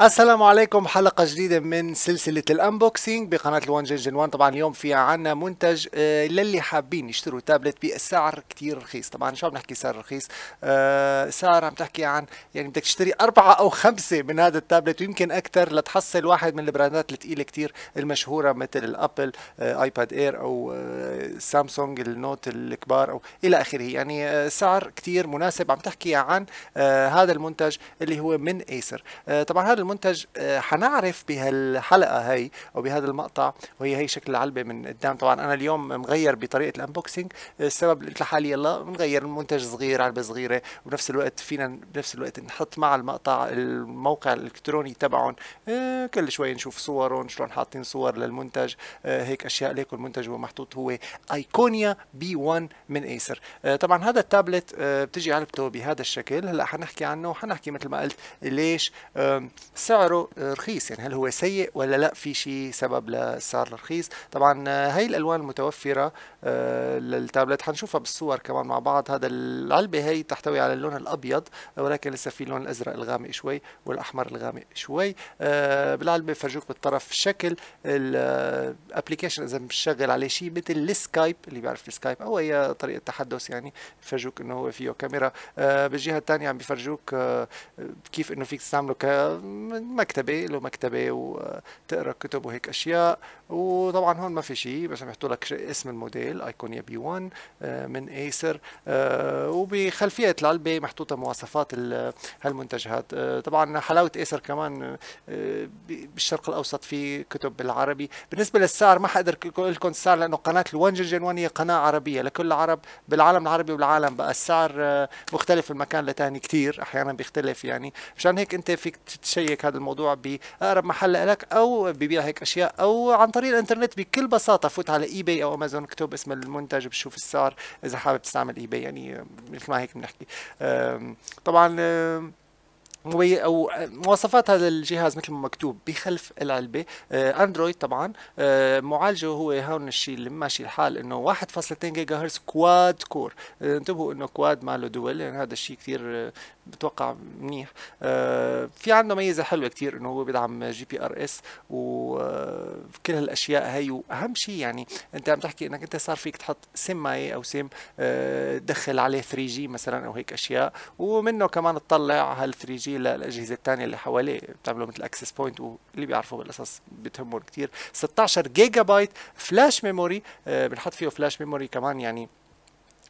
السلام عليكم حلقة جديدة من سلسلة الانبوكسينج بقناة الوان جن وان طبعا اليوم في عنا منتج آه، للي حابين يشتروا تابلت بسعر كتير رخيص طبعا شو عم نحكي سعر رخيص آه، سعر عم تحكي عن يعني بدك تشتري أربعة أو خمسة من هذا التابلت ويمكن أكثر لتحصل واحد من البراندات الثقيلة كتير المشهورة مثل الأبل آيباد آه، إير أو سامسونج النوت الكبار أو إلى آخره يعني سعر كتير مناسب عم تحكي عن هذا المنتج اللي هو من ايسر طبعا هذا المنتج آه، حنعرف بهالحلقه هي او بهذا المقطع وهي هي شكل العلبه من قدام طبعا انا اليوم مغير بطريقه الانبوكسينج آه، السبب قلت لحالي يلا بنغير منتج صغير علبه صغيره وبنفس الوقت فينا بنفس الوقت نحط مع المقطع الموقع الالكتروني تبعهم آه، كل شوي نشوف صورهم شلون حاطين صور للمنتج هيك اشياء ليك المنتج هو محطوط هو ايكونيا بي 1 من ايسر طبعا هذا التابلت بتجي علبته بهذا الشكل هلا حنحكي عنه وحنحكي مثل ما قلت ليش سعره رخيص يعني هل هو سيء ولا لا في شيء سبب للسعر الرخيص طبعا هاي الالوان المتوفره آه، للتابلت حنشوفها بالصور كمان مع بعض هذا العلبه هي تحتوي على اللون الابيض ولكن لسه في اللون الازرق الغامق شوي والاحمر الغامق شوي آه، بالعلبه بفرجوك بالطرف شكل الابلكيشن اذا مشغل عليه شيء مثل السكايب اللي بيعرف السكايب او هي طريقه تحدث يعني بفرجوك انه هو فيه كاميرا آه، بالجهه الثانيه عم بفرجوك كيف انه فيك تستعمله ك مكتبه له مكتبه وتقرا كتب وهيك اشياء وطبعا هون ما في شيء بس عم يحطوا لك اسم الموديل ايكونيا بي 1 من ايسر آه، وبخلفيه العلبه محطوطه مواصفات هالمنتج هذا آه، طبعا حلاوه ايسر كمان آه، بالشرق الاوسط في كتب بالعربي بالنسبه للسعر ما حقدر اقول لكم السعر لانه قناه جن جنوان هي قناه عربيه لكل العرب بالعالم العربي والعالم بقى السعر مختلف من مكان لتاني كثير احيانا بيختلف يعني مشان هيك انت فيك تشيك هيك هذا الموضوع باقرب محل لك او ببيع هيك اشياء او عن طريق الانترنت بكل بساطه فوت على اي باي او امازون اكتب اسم المنتج بشوف السعر اذا حابب تستعمل اي باي يعني مثل ما هيك بنحكي طبعا او آه، مواصفات هذا الجهاز مثل ما مكتوب بخلف العلبه آه، اندرويد طبعا آه، معالجه هو هون الشيء اللي ماشي الحال انه 1.2 جيجا هرتز كواد كور انتبهوا انه كواد ما له دول يعني هذا الشيء كثير بتوقع منيح في عنده ميزه حلوه كثير انه هو بيدعم جي بي ار اس وكل هالاشياء هي واهم شيء يعني انت عم تحكي انك انت صار فيك تحط سيم ماي او سيم تدخل عليه 3 جي مثلا او هيك اشياء ومنه كمان تطلع هال 3 جي فيه للاجهزه الثانيه اللي حواليه بتعملوا مثل اكسس بوينت واللي بيعرفوا بالاساس بتهمهم كثير 16 جيجا بايت فلاش ميموري بنحط فيه فلاش ميموري كمان يعني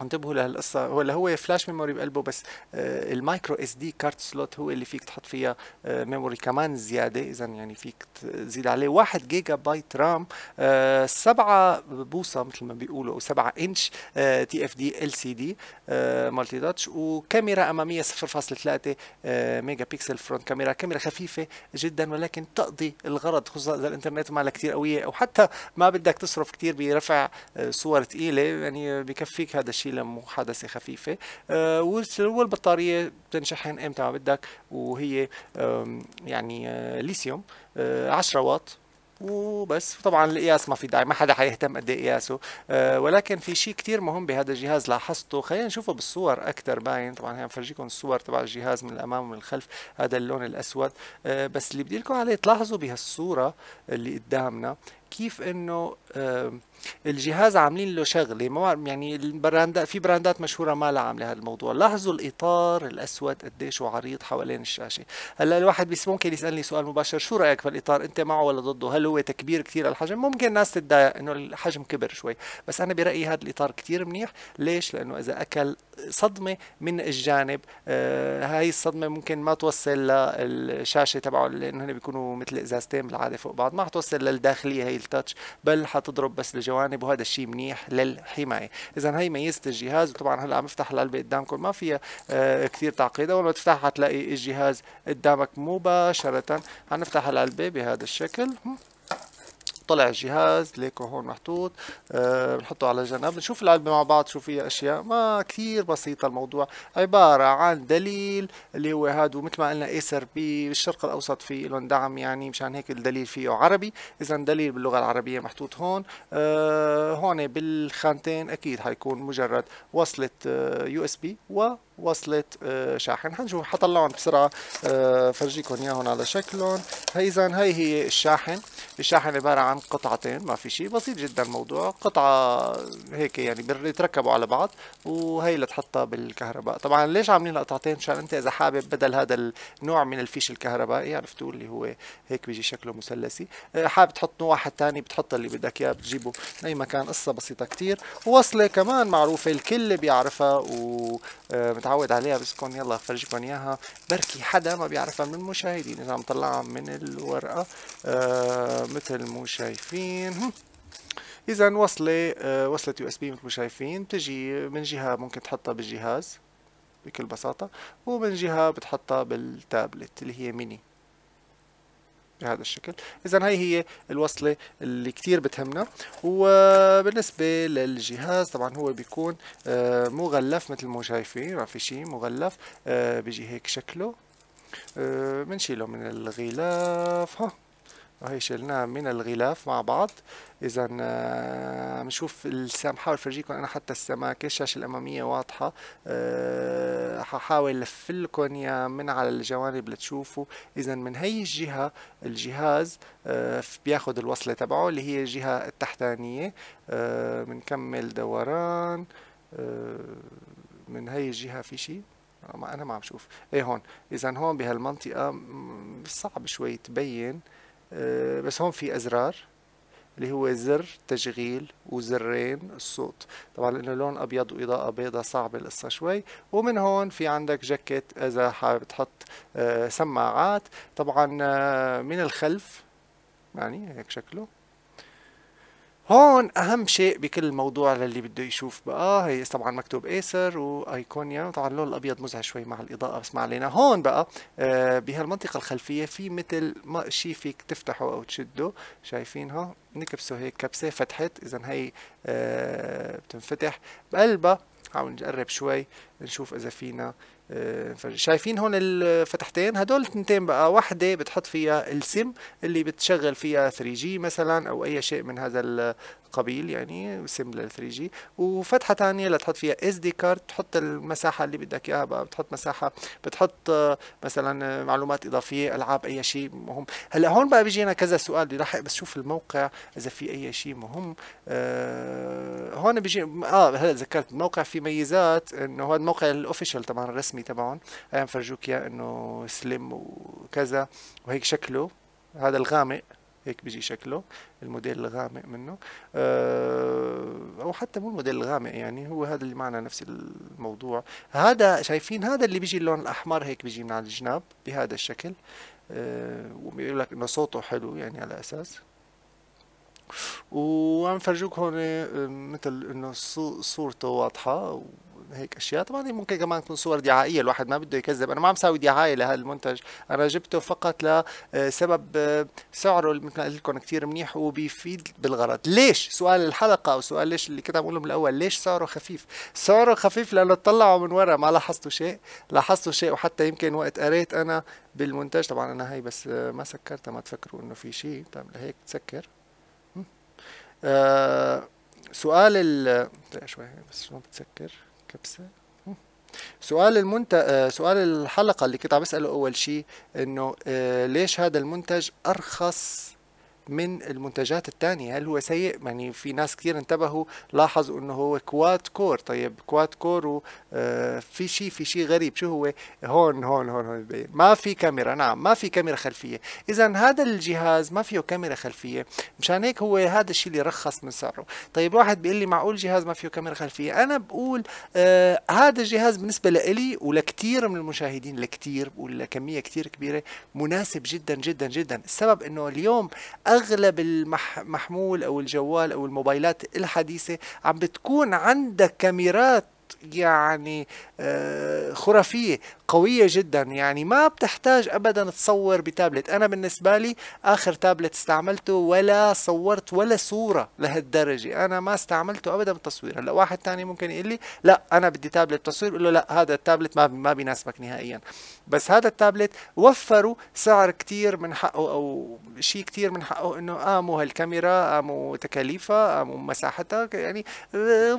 انتبهوا لهالقصه هو هو فلاش ميموري بقلبه بس آه، المايكرو اس دي كارت سلوت هو اللي فيك تحط فيها ميموري آه، كمان زياده اذا يعني فيك تزيد عليه 1 جيجا بايت رام 7 بوصه مثل ما بيقولوا او 7 انش تي اف دي ال سي دي مالتي داتش وكاميرا اماميه 0.3 ميجا بكسل فرونت كاميرا كاميرا خفيفه جدا ولكن تقضي الغرض خصوصا اذا الانترنت مالها كثير قويه او حتى ما بدك تصرف كثير برفع آه، صور ثقيله يعني بكفيك هذا الشيء لمحادثه خفيفة آه، والبطارية بتنشحن امتى ما بدك وهي يعني آه، ليثيوم 10 آه، واط وبس طبعا القياس ما في داعي ما حدا حيهتم قد ايه قياسه أه ولكن في شيء كتير مهم بهذا الجهاز لاحظته خلينا نشوفه بالصور اكثر باين طبعا هي بفرجيكم الصور تبع الجهاز من الامام ومن الخلف هذا اللون الاسود أه بس اللي بدي لكم عليه تلاحظوا بهالصوره اللي قدامنا كيف انه الجهاز عاملين له شغله ما يعني البراند في براندات مشهوره ما لها عامله هذا الموضوع لاحظوا الاطار الاسود قديش عريض حوالين الشاشه هلا الواحد بس ممكن يسالني سؤال مباشر شو رايك بالاطار انت معه ولا ضده هل هو تكبير كثير الحجم ممكن ناس تتضايق انه الحجم كبر شوي بس انا برايي هذا الاطار كثير منيح ليش لانه اذا اكل صدمه من الجانب آه هاي الصدمه ممكن ما توصل للشاشه تبعه لانه هن بيكونوا مثل ازازتين بالعاده فوق بعض ما حتوصل للداخليه هي تاتش بل حتضرب بس لجوانب وهذا الشيء منيح للحمايه اذا هي ميزه الجهاز وطبعا هلا عم افتح العلبه قدامكم ما فيها آه كثير تعقيد اول ما تفتحها حتلاقي الجهاز قدامك مباشره هنفتح العلبه بهذا الشكل طلع الجهاز ليكو هون محطوط أه بنحطه على جنب بنشوف العلبة مع بعض شو فيها اشياء ما كثير بسيطة الموضوع عبارة عن دليل اللي هو هذا ومثل ما قلنا ايسر بي بالشرق الاوسط في لهم دعم يعني مشان هيك الدليل فيه عربي اذا دليل باللغة العربية محطوط هون أه هون بالخانتين اكيد حيكون مجرد وصلة يو اس بي و وصلت آه، شاحن حنشوف حطلعهم بسرعه آه، فرجيكم اياهم على شكلهم اذا هي هي الشاحن الشاحن عباره عن قطعتين ما في شيء بسيط جدا الموضوع قطعه هيك يعني بيتركبوا على بعض وهي اللي تحطها بالكهرباء طبعا ليش عاملين قطعتين مشان انت اذا حابب بدل هذا النوع من الفيش الكهربائي عرفتوا اللي هو هيك بيجي شكله مثلثي آه، حابب تحط نوع واحد ثاني بتحط اللي بدك اياه بتجيبه من اي مكان قصه بسيطه كثير وصله كمان معروفه الكل بيعرفها ومتعرفة متعود عليها بسكن يلا افرجكم اياها بركي حدا ما بيعرفها من المشاهدين اذا عم طلعها من الورقه آه مثل ما شايفين اذا وصله آه وصلت يو اس بي مثل ما شايفين بتجي من جهه ممكن تحطها بالجهاز بكل بساطه ومن جهه بتحطها بالتابلت اللي هي ميني بهذا الشكل اذا هي هي الوصله اللي كتير بتهمنا وبالنسبه للجهاز طبعا هو بيكون آه، مغلف مثل ما شايفين ما في شيء مغلف آه، بيجي هيك شكله آه، بنشيله من الغلاف ها وهي شلناها من الغلاف مع بعض اذا آه، عم نشوف السام حاول فرجيكم انا حتى السماكه الشاشه الاماميه واضحه أه ححاول لف لكم يا من على الجوانب لتشوفوا اذا من هي الجهه الجهاز أه بياخذ الوصله تبعه اللي هي الجهه التحتانيه بنكمل أه دوران آه، من هي الجهه في شيء انا ما عم شوف ايه هون اذا هون بهالمنطقه صعب شوي تبين آه، بس هون في ازرار اللي هو زر تشغيل وزرين الصوت طبعا لانه لون ابيض واضاءه بيضاء صعبه القصه شوي ومن هون في عندك جاكيت اذا حابب تحط آه، سماعات طبعا آه، من الخلف يعني هيك شكله هون اهم شيء بكل الموضوع للي بده يشوف بقى هي طبعا مكتوب ايسر وايكونيا طبعا اللون الابيض مزعج شوي مع الاضاءه بس ما علينا هون بقى آه، بهالمنطقه الخلفيه في مثل ما شيء فيك تفتحه او تشده شايفينها نكبسه هيك كبسه فتحت اذا هي آه، بتنفتح بقلبها نحاول نقرب شوي نشوف اذا فينا آه، شايفين هون الفتحتين هدول التنتين بقى وحده بتحط فيها السم اللي بتشغل فيها 3 g مثلا او اي شيء من هذا قبيل يعني سم لل 3 جي وفتحه ثانيه لتحط فيها اس دي كارد تحط المساحه اللي بدك اياها بقى بتحط مساحه بتحط آه، مثلا آه، معلومات اضافيه العاب اي شيء مهم هلا هون بقى بيجينا كذا سؤال بدي لحق بس شوف الموقع اذا في اي شيء مهم آه هون بيجي اه هلا ذكرت الموقع في ميزات انه هذا الموقع الاوفيشال طبعا الرسمي تبعهم هي مفرجوك اياه انه سليم وكذا وهيك شكله هذا الغامق هيك بيجي شكله الموديل الغامق منه آه، او حتى مو الموديل الغامق يعني هو هذا اللي معنا نفس الموضوع هذا شايفين هذا اللي بيجي اللون الاحمر هيك بيجي من على الجناب بهذا الشكل آه، وبيقول لك انه صوته حلو يعني على اساس وعم فرجوك هون آه، مثل انه صورته واضحه هيك اشياء طبعا هي ممكن كمان تكون صور دعائيه الواحد ما بده يكذب انا ما عم ساوي دعايه لهذا المنتج انا جبته فقط لسبب آه، آه، سعره مثل ما قلت لكم كثير منيح وبيفيد بالغرض ليش سؤال الحلقه او سؤال ليش اللي كنت عم اقولهم من الاول ليش سعره خفيف سعره خفيف لانه طلعوا من ورا ما لاحظتوا شيء لاحظتوا شيء وحتى يمكن وقت قريت انا بالمنتج طبعا انا هي بس آه، ما سكرتها ما تفكروا انه في شيء طيب لهيك تسكر آه سؤال ال شوي بس شلون بتسكر كبسة سؤال المنت... آه، سؤال الحلقة اللي كنت عم بسأله أول شيء إنه آه، ليش هذا المنتج أرخص من المنتجات الثانية هل هو سيء يعني في ناس كثير انتبهوا لاحظوا انه هو كواد كور طيب كواد آه، كور في شيء في شيء غريب شو هو هون هون هون هون ما في كاميرا نعم ما في كاميرا خلفية اذا هذا الجهاز ما فيه كاميرا خلفية مشان هيك هو هذا الشيء اللي رخص من سعره طيب واحد بيقول لي معقول جهاز ما فيه كاميرا خلفية انا بقول آه هذا الجهاز بالنسبة لإلي ولكثير من المشاهدين لكثير ولكمية كثير كبيرة مناسب جدا جدا جدا السبب انه اليوم اغلب المحمول او الجوال او الموبايلات الحديثه عم بتكون عندها كاميرات يعني آه، خرافيه قوية جدا يعني ما بتحتاج ابدا تصور بتابلت انا بالنسبة لي اخر تابلت استعملته ولا صورت ولا صورة لهالدرجة انا ما استعملته ابدا بالتصوير هلا واحد تاني ممكن يقول لي لا انا بدي تابلت تصوير بقول له لا هذا التابلت ما ما بيناسبك نهائيا بس هذا التابلت وفروا سعر كتير من حقه او شيء كتير من حقه انه قاموا آه، هالكاميرا قاموا آه، تكاليفها قاموا آه، مساحتها يعني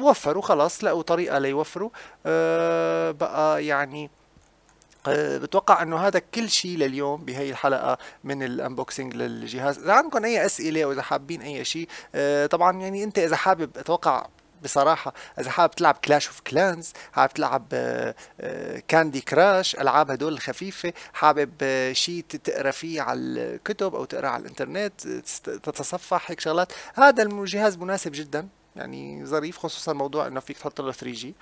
وفروا خلاص لقوا طريقة ليوفروا أه بقى يعني آه، بتوقع انه هذا كل شيء لليوم بهي الحلقه من الانبوكسنج للجهاز اذا عندكم اي اسئله واذا حابين اي شيء آه، طبعا يعني انت اذا حابب اتوقع بصراحه اذا حابب تلعب كلاش اوف كلانز حابب تلعب كاندي آه، كراش العاب هدول الخفيفه حابب شيء تقرا فيه على الكتب او تقرا على الانترنت تتصفح هيك شغلات هذا الجهاز مناسب جدا يعني ظريف خصوصا موضوع انه فيك تحط له 3 جي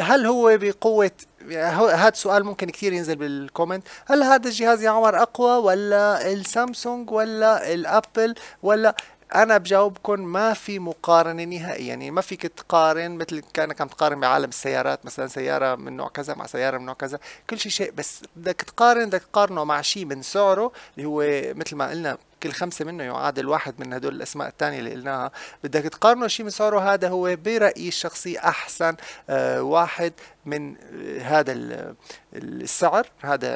هل هو بقوة هذا سؤال ممكن كثير ينزل بالكومنت هل هذا الجهاز يا عمر أقوى ولا السامسونج ولا الأبل ولا انا بجاوبكم ما في مقارنه نهائيا يعني ما فيك تقارن مثل كانك عم تقارن بعالم السيارات مثلا سياره من نوع كذا مع سياره من نوع كذا كل شيء شيء بس بدك تقارن بدك تقارنه مع شيء من سعره اللي هو مثل ما قلنا كل خمسة منه يعادل واحد من هدول الأسماء الثانية اللي قلناها بدك تقارنه شيء من سعره هذا هو برأيي الشخصي أحسن آه، واحد من آه، هذا آه، السعر هذا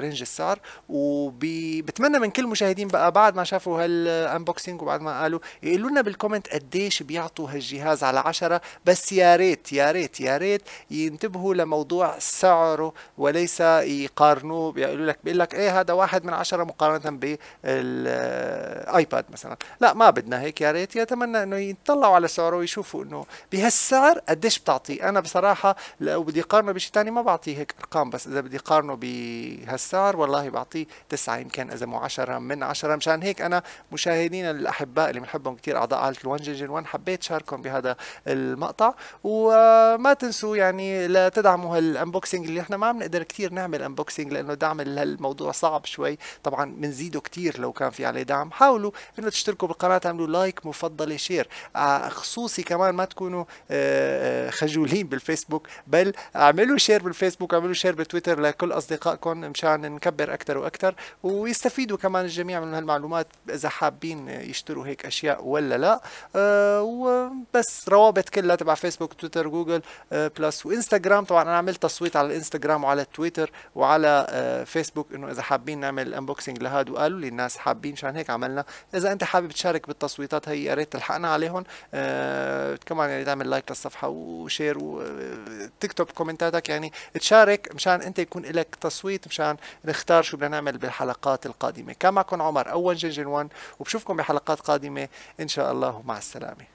رينج السعر وبتمنى من كل المشاهدين بقى بعد ما شافوا هالانبوكسينج وبعد ما قالوا يقولوا لنا بالكومنت قديش بيعطوا هالجهاز على عشرة بس يا ريت يا ريت يا ريت ينتبهوا لموضوع سعره وليس يقارنوه بيقولوا لك بيقول لك ايه هذا واحد من عشرة مقارنة بال آه، ايباد مثلا لا ما بدنا هيك يا ريت يتمنى انه يطلعوا على سعره ويشوفوا انه بهالسعر قديش بتعطيه انا بصراحه لو بدي قارنه بشيء ثاني ما بعطيه هيك ارقام بس اذا بدي قارنه بهالسعر والله بعطيه تسعة يمكن اذا مو 10 من 10 مشان هيك انا مشاهدينا الاحباء اللي بنحبهم كثير اعضاء عائله الونجنجن 1 حبيت شاركهم بهذا المقطع وما تنسوا يعني لتدعموا هالانبوكسنج اللي احنا ما عم نقدر كثير نعمل انبوكسنج لانه دعم هالموضوع صعب شوي طبعا بنزيده كثير لو كان في على دعم حاولوا انه تشتركوا بالقناه تعملوا لايك مفضله شير آه، خصوصي كمان ما تكونوا آه، آه، خجولين بالفيسبوك بل اعملوا شير بالفيسبوك اعملوا شير بتويتر لكل اصدقائكم مشان نكبر اكثر واكثر ويستفيدوا كمان الجميع من هالمعلومات اذا حابين يشتروا هيك اشياء ولا لا وبس روابط كلها تبع فيسبوك تويتر جوجل بلس وانستغرام طبعا انا عملت تصويت على الانستغرام وعلى تويتر وعلى فيسبوك انه اذا حابين نعمل انبوكسنج لهذا وقالوا لي الناس حابين مشان هيك عملنا اذا انت حابب تشارك بالتصويتات هي يا ريت تلحقنا عليهم آه كمان يعني تعمل لايك للصفحه وشير وتكتب كومنتاتك يعني تشارك مشان انت يكون لك تصويت مشان نختار شو بدنا نعمل بالحلقات القادمه كان معكم عمر اول جنجن 1 وبشوفكم بحلقات قادمه ان شاء الله ومع السلامه